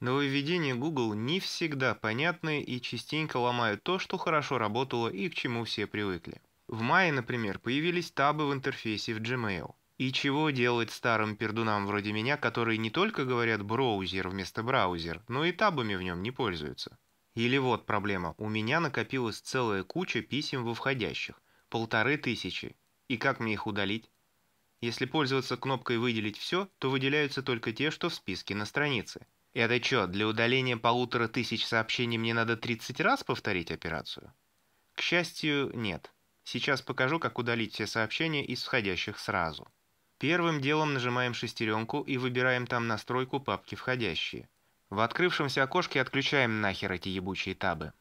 Нововведения Google не всегда понятны и частенько ломают то, что хорошо работало и к чему все привыкли. В мае, например, появились табы в интерфейсе в Gmail. И чего делать старым пердунам вроде меня, которые не только говорят «браузер» вместо «браузер», но и табами в нем не пользуются? Или вот проблема. У меня накопилась целая куча писем во входящих. Полторы тысячи. И как мне их удалить? Если пользоваться кнопкой «Выделить все», то выделяются только те, что в списке на странице – это что, для удаления полутора тысяч сообщений мне надо 30 раз повторить операцию? К счастью, нет. Сейчас покажу, как удалить все сообщения из входящих сразу. Первым делом нажимаем шестеренку и выбираем там настройку папки «Входящие». В открывшемся окошке отключаем нахер эти ебучие табы.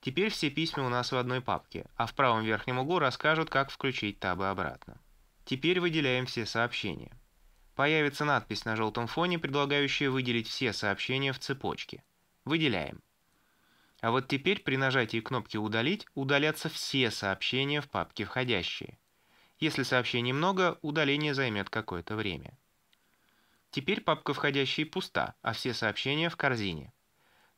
Теперь все письма у нас в одной папке, а в правом верхнем углу расскажут, как включить табы обратно. Теперь выделяем все сообщения. Появится надпись на желтом фоне, предлагающая выделить все сообщения в цепочке. Выделяем. А вот теперь при нажатии кнопки «Удалить» удалятся все сообщения в папке «Входящие». Если сообщений много, удаление займет какое-то время. Теперь папка «Входящие» пуста, а все сообщения в корзине.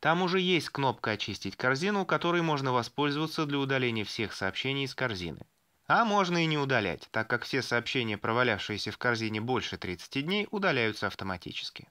Там уже есть кнопка «Очистить корзину», которой можно воспользоваться для удаления всех сообщений из корзины. А можно и не удалять, так как все сообщения, провалявшиеся в корзине больше 30 дней, удаляются автоматически.